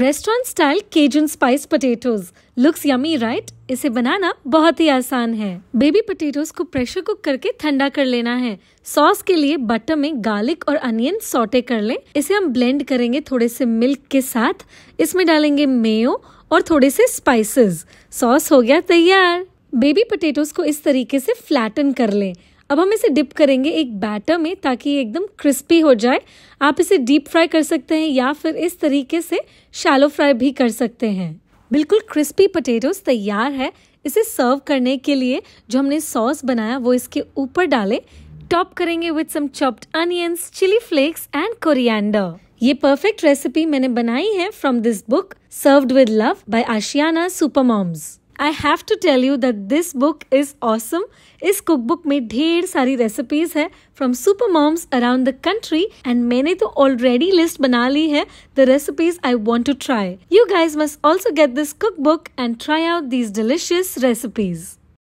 restaurant style Cajun spice potatoes looks yummy right इसे बनाना बहुत ही आसान है बेबी पोटेटोज को प्रेशर कुक करके ठंडा कर लेना है सॉस के लिए बटर में गार्लिक और अनियन सोटे कर ले इसे हम ब्लेंड करेंगे थोड़े से मिल्क के साथ इसमें डालेंगे मेयो और थोड़े से स्पाइसेस सॉस हो गया तैयार बेबी पोटेटोज को इस तरीके से फ्लैटन कर लें अब हम इसे डिप करेंगे एक बैटर में ताकि एकदम क्रिस्पी हो जाए आप इसे डीप फ्राई कर सकते हैं या फिर इस तरीके से शैलो फ्राई भी कर सकते हैं बिल्कुल क्रिस्पी पटेटोस तैयार है इसे सर्व करने के लिए जो हमने सॉस बनाया वो इसके ऊपर डाले टॉप करेंगे with some chopped onions chilli flakes and coriander ये परफेक्ट रेसिपी मैंने बनाई है from this book served with love by Ashiana super moms I have to tell you that this book is awesome इस कुक बुक में ढेर सारी recipes है from super moms around the country and मैंने तो ऑलरेडी लिस्ट बना ली है the recipes I want to try you guys must also get this cook book and try out these delicious recipes